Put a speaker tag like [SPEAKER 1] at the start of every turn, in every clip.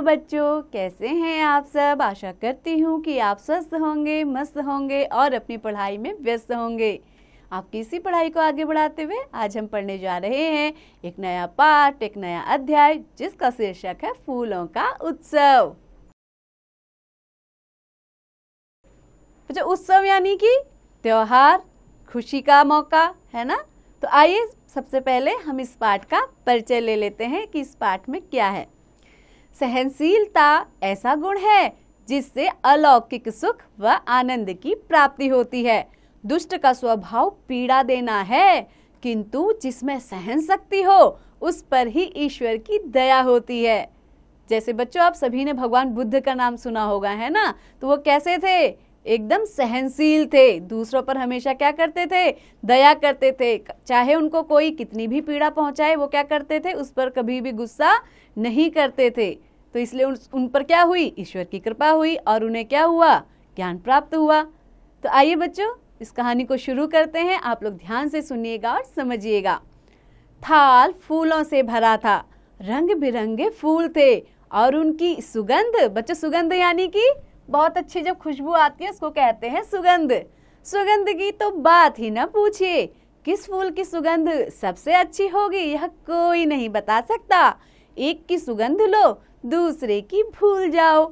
[SPEAKER 1] hello बच्चों कैसे हैं आप सब आशा करती हूँ कि आप स्वस्थ होंगे मस्त होंगे और अपनी पढ़ाई में व्यस्त होंगे आपकी इसी पढ़ाई को आगे बढ़ाते हुए आज हम पढ़ने जा रहे हैं एक नया पाठ एक नया अध्याय जिसका शीर्षक है फूलों का उत्सव अच्छा उत्सव यानी कि त्योहार खुशी का मौका है ना तो आइए सबसे पहले हम इस पाठ का परिचय ले लेते हैं कि इस पाठ में क्या है सहनशीलता ऐसा गुण है जिससे अलौकिक सुख व आनंद की प्राप्ति होती है दुष्ट का स्वभाव पीड़ा देना है किंतु जिसमें सहन शक्ति हो उस पर ही ईश्वर की दया होती है जैसे बच्चों आप सभी ने भगवान बुद्ध का नाम सुना होगा है ना तो वो कैसे थे एकदम सहनशील थे दूसरों पर हमेशा क्या करते थे दया करते थे चाहे उनको कोई कितनी भी पीड़ा पहुंचाए वो क्या करते थे उस पर कभी भी गुस्सा नहीं करते थे तो इसलिए उन, उन पर क्या हुई ईश्वर की कृपा हुई और उन्हें क्या हुआ ज्ञान प्राप्त हुआ तो आइए बच्चों इस कहानी को शुरू करते हैं आप लोग ध्यान से सुनिएगा और समझिएगा थाल फूलों से भरा था रंग बिरंगे फूल थे और उनकी सुगंध बच्चों सुगंध यानी कि बहुत अच्छी जब खुशबू आती है उसको कहते हैं सुगंध सुगंध की तो बात ही ना पूछिए किस फूल की सुगंध सबसे अच्छी होगी यह कोई नहीं बता सकता एक की सुगंध लो दूसरे की भूल जाओ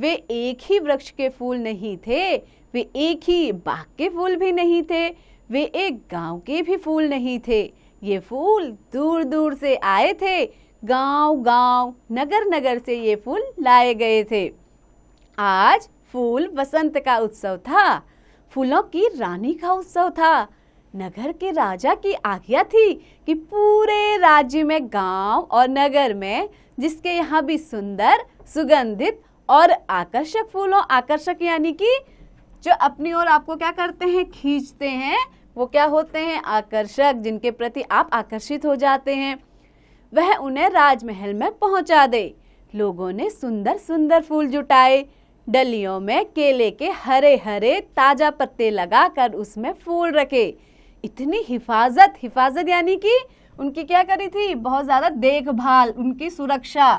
[SPEAKER 1] वे एक ही वृक्ष के फूल नहीं थे वे एक ही बाग के फूल भी नहीं थे वे एक गांव के भी फूल नहीं थे ये फूल दूर दूर से आए थे गांव गांव नगर नगर से ये फूल लाए गए थे आज फूल वसंत का उत्सव था फूलों की रानी का उत्सव था नगर के राजा की आज्ञा थी कि पूरे राज्य में गांव और नगर में जिसके यहाँ भी सुंदर सुगंधित और आकर्षक फूलों आकर्षक यानी कि जो अपनी ओर आपको क्या करते हैं खींचते हैं वो क्या होते हैं आकर्षक जिनके प्रति आप आकर्षित हो जाते हैं वह उन्हें राजमहल में पहुंचा दे लोगों ने सुंदर सुंदर फूल जुटाए डलियों में केले के हरे हरे ताजा पत्ते लगाकर उसमें फूल रखे इतनी हिफाजत हिफाजत यानी कि उनकी क्या करी थी बहुत ज्यादा देखभाल उनकी सुरक्षा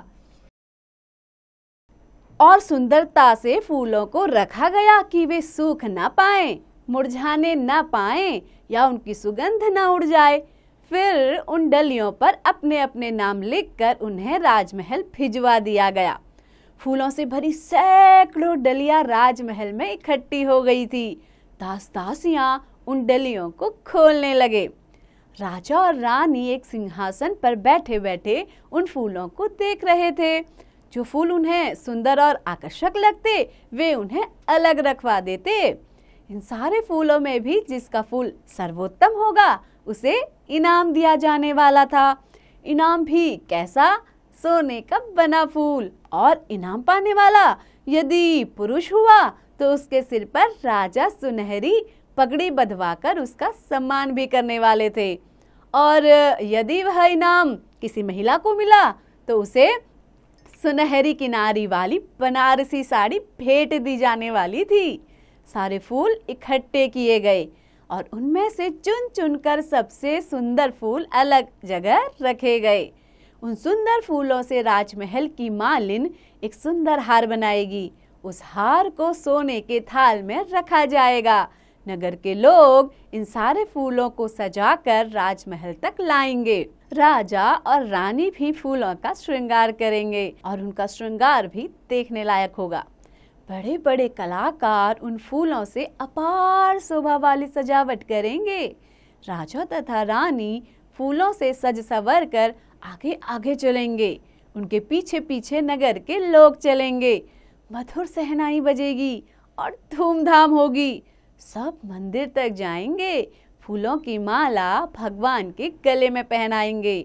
[SPEAKER 1] और सुंदरता से फूलों को रखा गया कि वे सूख ना पाए मुरझाने ना पाए या उनकी सुगंध ना उड़ जाए फिर उन डलियों पर अपने अपने नाम लिखकर उन्हें राजमहल भिजवा दिया गया फूलों से भरी सैकड़ों डलिया राजमहल में इकट्ठी हो गई थी दास दासियाँ उन डलियों को खोलने लगे राजा और रानी एक सिंहासन पर बैठे बैठे उन फूलों को देख रहे थे जो फूल उन्हें सुंदर और आकर्षक लगते वे उन्हें अलग रखवा देते इन सारे फूलों में भी जिसका फूल सर्वोत्तम होगा उसे इनाम दिया जाने वाला था इनाम भी कैसा सोने का बना फूल और इनाम पाने वाला यदि पुरुष हुआ तो उसके सिर पर राजा सुनहरी पगड़ी बधवा कर उसका सम्मान भी करने वाले थे और यदि वह इनाम किसी महिला को मिला तो उसे सुनहरी किनारी वाली बनारसी साड़ी भेंट दी जाने वाली थी सारे फूल इकट्ठे किए गए और उनमें से चुन चुन कर सबसे सुंदर फूल अलग जगह रखे गए उन सुंदर फूलों से राजमहल की मालिन एक सुंदर हार बनाएगी उस हार को सोने के थाल में रखा जाएगा नगर के लोग इन सारे फूलों को सजाकर राजमहल तक लाएंगे राजा और रानी भी फूलों का श्रृंगार करेंगे और उनका श्रृंगार भी देखने लायक होगा बड़े बड़े कलाकार उन फूलों से अपार शोभा वाली सजावट करेंगे राजा तथा रानी फूलों से सज सवर कर आगे आगे चलेंगे उनके पीछे पीछे नगर के लोग चलेंगे मधुर सहनाई बजेगी और धूमधाम होगी सब मंदिर तक जाएंगे फूलों की माला भगवान के गले में पहनाएंगे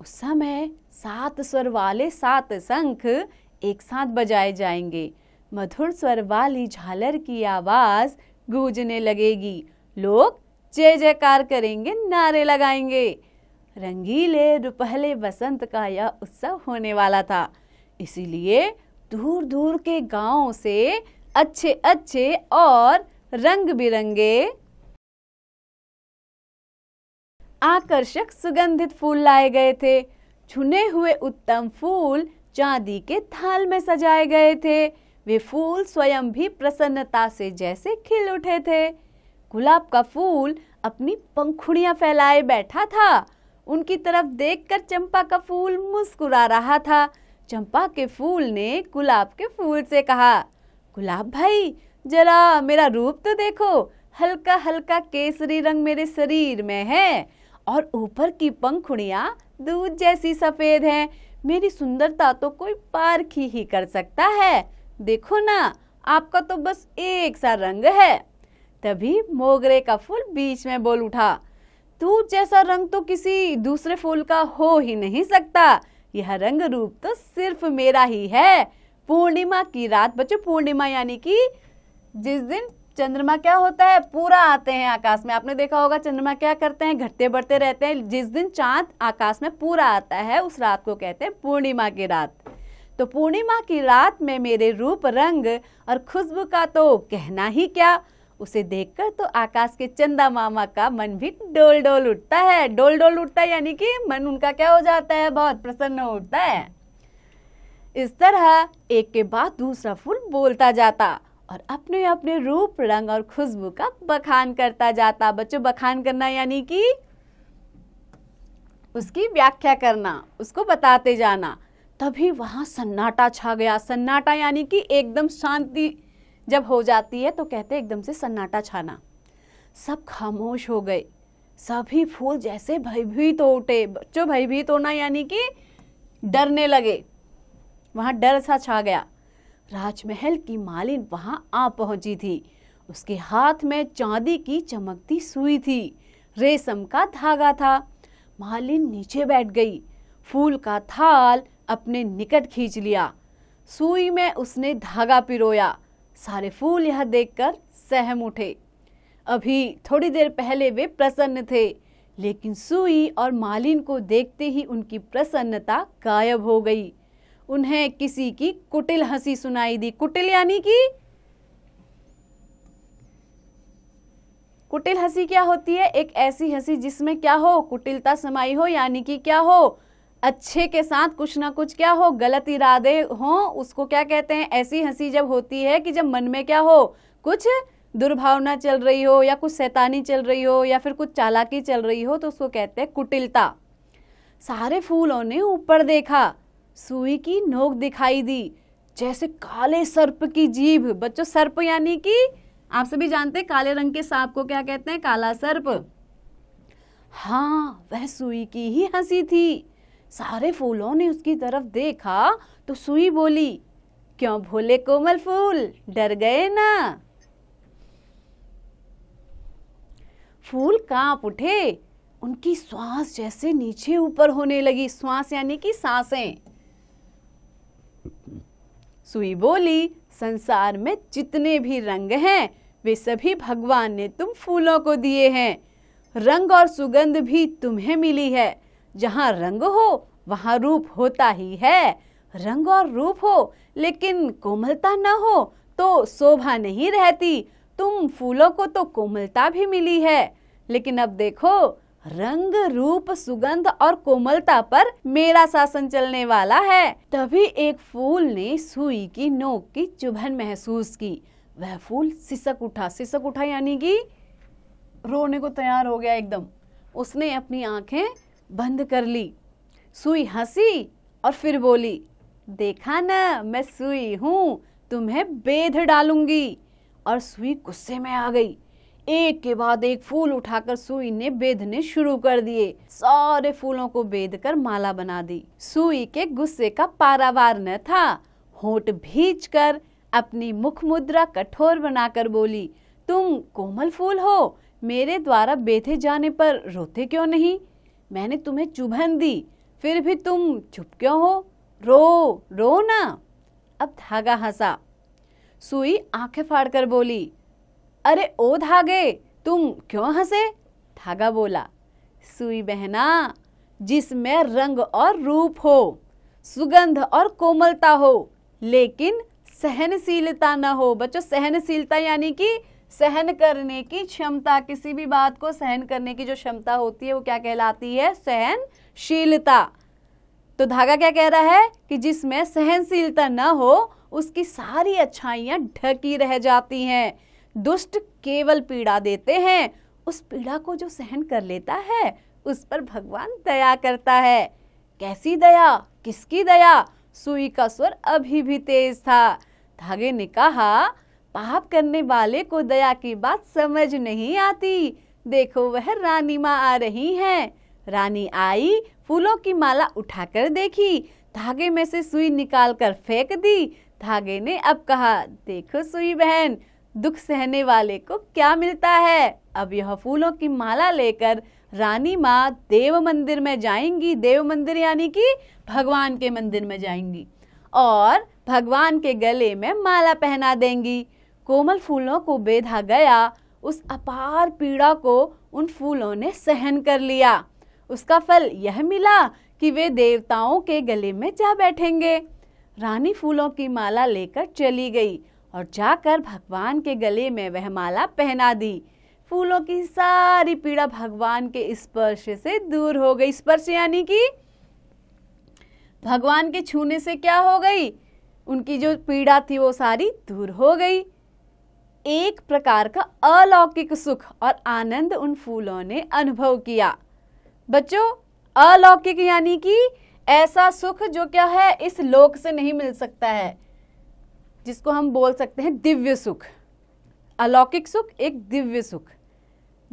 [SPEAKER 1] उस समय सात स्वर वाले सात शंख एक साथ बजाए जाएंगे मधुर स्वर वाली झालर की आवाज़ गूंजने लगेगी लोग जय जयकार करेंगे नारे लगाएंगे रंगीले रुपहले बसंत का यह उत्सव होने वाला था इसीलिए दूर दूर के गांवों से अच्छे अच्छे और रंग बिरंगे आकर्षक सुगंधित फूल लाए गए थे छुने हुए उत्तम फूल चांदी के थाल में सजाए गए थे वे फूल स्वयं भी प्रसन्नता से जैसे खिल उठे थे गुलाब का फूल अपनी पंखुड़ियां फैलाए बैठा था उनकी तरफ देखकर चंपा का फूल मुस्कुरा रहा था चंपा के फूल ने गुलाब के फूल से कहा गुलाब भाई जरा मेरा रूप तो देखो हल्का हल्का केसरी रंग मेरे शरीर में है और ऊपर की पंखुड़िया दूध जैसी सफ़ेद हैं मेरी सुंदरता तो कोई पार्क ही ही कर सकता है देखो ना आपका तो बस एक सा रंग है तभी मोगरे का फूल बीच में बोल उठा दूध जैसा रंग तो किसी दूसरे फूल का हो ही नहीं सकता यह रंग रूप तो सिर्फ मेरा ही है पूर्णिमा की रात बच्चों पूर्णिमा यानी कि जिस दिन चंद्रमा क्या होता है पूरा आते हैं आकाश में आपने देखा होगा चंद्रमा क्या करते हैं घटते बढ़ते रहते हैं जिस दिन चांद आकाश में पूरा आता है उस रात को कहते हैं पूर्णिमा की रात तो पूर्णिमा की रात में मेरे रूप रंग और खुशबू का तो कहना ही क्या उसे देखकर तो आकाश के चंदा मामा का मन भी डोल डोल उठता है डोल डोल उठता है यानी कि मन उनका क्या हो जाता है बहुत प्रसन्न हो उठता है इस तरह एक के बाद दूसरा फूल बोलता जाता और अपने अपने रूप रंग और खुशबू का बखान करता जाता बच्चों बखान करना यानी कि उसकी व्याख्या करना उसको बताते जाना तभी वहाँ सन्नाटा छा गया सन्नाटा यानी कि एकदम शांति जब हो जाती है तो कहते एकदम से सन्नाटा छाना सब खामोश हो गए सभी फूल जैसे भयभीत हो उठे बच्चों भयभीत होना यानी कि डरने लगे वहाँ डर सा छा गया राजमहल की मालिन वहाँ आ पहुंची थी उसके हाथ में चांदी की चमकती सुई थी रेशम का धागा था मालिन नीचे बैठ गई फूल का थाल अपने निकट खींच लिया सुई में उसने धागा पिरोया सारे फूल यह देखकर सहम उठे अभी थोड़ी देर पहले वे प्रसन्न थे लेकिन सुई और मालिन को देखते ही उनकी प्रसन्नता गायब हो गई उन्हें किसी की कुटिल हंसी सुनाई दी कुटिल यानी कि कुटिल हंसी क्या होती है एक ऐसी हंसी जिसमें क्या हो कुटिलता समाई हो यानी कि क्या हो अच्छे के साथ कुछ ना कुछ क्या हो गलत इरादे हो उसको क्या कहते हैं ऐसी हंसी जब होती है कि जब मन में क्या हो कुछ दुर्भावना चल रही हो या कुछ सैतानी चल रही हो या फिर कुछ चालाकी चल रही हो तो उसको कहते हैं कुटिलता सारे फूलों ने ऊपर देखा सुई की नोक दिखाई दी जैसे काले सर्प की जीभ बच्चों सर्प यानी कि आप सभी जानते हैं काले रंग के सांप को क्या कहते हैं काला सर्प हाँ वह सुई की ही हंसी थी सारे फूलों ने उसकी तरफ देखा तो सुई बोली क्यों भोले कोमल फूल डर गए ना फूल कांप उठे उनकी श्वास जैसे नीचे ऊपर होने लगी श्वास यानी कि सांसें सुई बोली संसार में जितने भी रंग हैं वे सभी भगवान ने तुम फूलों को दिए हैं रंग और सुगंध भी तुम्हें मिली है जहाँ रंग हो वहाँ रूप होता ही है रंग और रूप हो लेकिन कोमलता न हो तो शोभा नहीं रहती तुम फूलों को तो कोमलता भी मिली है लेकिन अब देखो रंग रूप सुगंध और कोमलता पर मेरा शासन चलने वाला है तभी एक फूल ने सुई की नोक की चुभन महसूस की वह फूल सिसक उठा सिसक उठा यानी कि रोने को तैयार हो गया एकदम उसने अपनी आंखें बंद कर ली सुई हंसी और फिर बोली देखा न मैं सुई हूँ तुम्हें बेध डालूंगी और सुई गुस्से में आ गई एक के बाद एक फूल उठाकर सुई ने बेधने शुरू कर दिए सारे फूलों को बेध कर माला बना दी सुई के गुस्से का पारावार न था होठ भीज कर अपनी मुख मुद्रा कठोर बनाकर बोली तुम कोमल फूल हो मेरे द्वारा बेधे जाने पर रोते क्यों नहीं मैंने तुम्हें चुभन दी फिर भी तुम चुप क्यों हो रो रो ना अब धागा हंसा सुई आंखें फाड़कर बोली अरे ओ धागे तुम क्यों हंसे धागा बोला सुई बहना जिसमें रंग और रूप हो सुगंध और कोमलता हो लेकिन सहनशीलता न हो बच्चों सहनशीलता यानी कि सहन करने की क्षमता किसी भी बात को सहन करने की जो क्षमता होती है वो क्या कहलाती है सहनशीलता तो धागा क्या कह रहा है कि जिसमें सहनशीलता न हो उसकी सारी अच्छाइयां ढकी रह जाती हैं दुष्ट केवल पीड़ा देते हैं उस पीड़ा को जो सहन कर लेता है उस पर भगवान दया करता है कैसी दया किसकी दया सुई का स्वर अभी भी तेज था धागे ने कहा पाप करने वाले को दया की बात समझ नहीं आती देखो वह रानी माँ आ रही हैं रानी आई फूलों की माला उठाकर देखी धागे में से सुई निकाल कर फेंक दी धागे ने अब कहा देखो सुई बहन दुख सहने वाले को क्या मिलता है अब यह फूलों की माला लेकर रानी माँ देव मंदिर में जाएंगी देव मंदिर यानी कि भगवान के मंदिर में जाएंगी और भगवान के गले में माला पहना देंगी कोमल फूलों को बेधा गया उस अपार पीड़ा को उन फूलों ने सहन कर लिया उसका फल यह मिला कि वे देवताओं के गले में जा बैठेंगे रानी फूलों की माला लेकर चली गई और जाकर भगवान के गले में वह माला पहना दी फूलों की सारी पीड़ा भगवान के स्पर्श से दूर हो गई स्पर्श यानी कि भगवान के छूने से क्या हो गई उनकी जो पीड़ा थी वो सारी दूर हो गई एक प्रकार का अलौकिक सुख और आनंद उन फूलों ने अनुभव किया बच्चों अलौकिक यानी कि ऐसा सुख जो क्या है इस लोक से नहीं मिल सकता है जिसको हम बोल सकते हैं दिव्य सुख अलौकिक सुख एक दिव्य सुख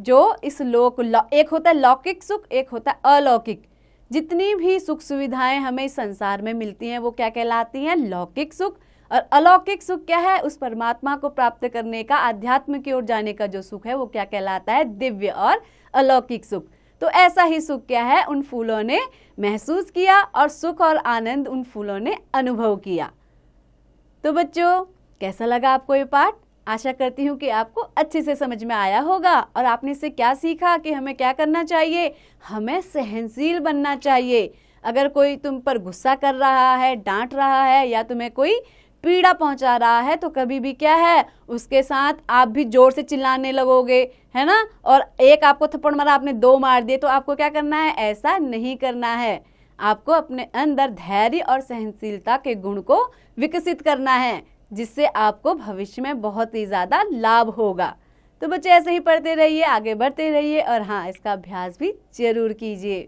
[SPEAKER 1] जो इस लोक एक होता है लौकिक सुख एक होता है अलौकिक जितनी भी सुख सुविधाएं हमें इस संसार में मिलती हैं वो क्या कहलाती हैं लौकिक सुख और अलौकिक सुख क्या है उस परमात्मा को प्राप्त करने का अध्यात्म की ओर जाने का जो सुख है वो क्या कहलाता है दिव्य और अलौकिक सुख तो ऐसा ही सुख क्या है उन फूलों ने महसूस किया और सुख और आनंद उन फूलों ने अनुभव किया तो बच्चों कैसा लगा आपको ये पाठ आशा करती हूँ कि आपको अच्छे से समझ में आया होगा और आपने इसे क्या सीखा कि हमें क्या करना चाहिए हमें सहनशील बनना चाहिए अगर कोई तुम पर गुस्सा कर रहा है डांट रहा है या तुम्हें कोई पीड़ा पहुंचा रहा है तो कभी भी क्या है उसके साथ आप भी जोर से चिल्लाने लगोगे है ना और एक आपको थप्पड़ मारा आपने दो मार दिए तो आपको क्या करना है ऐसा नहीं करना है आपको अपने अंदर धैर्य और सहनशीलता के गुण को विकसित करना है जिससे आपको भविष्य में बहुत ही ज़्यादा लाभ होगा तो बच्चे ऐसे ही पढ़ते रहिए आगे बढ़ते रहिए और हाँ इसका अभ्यास भी जरूर कीजिए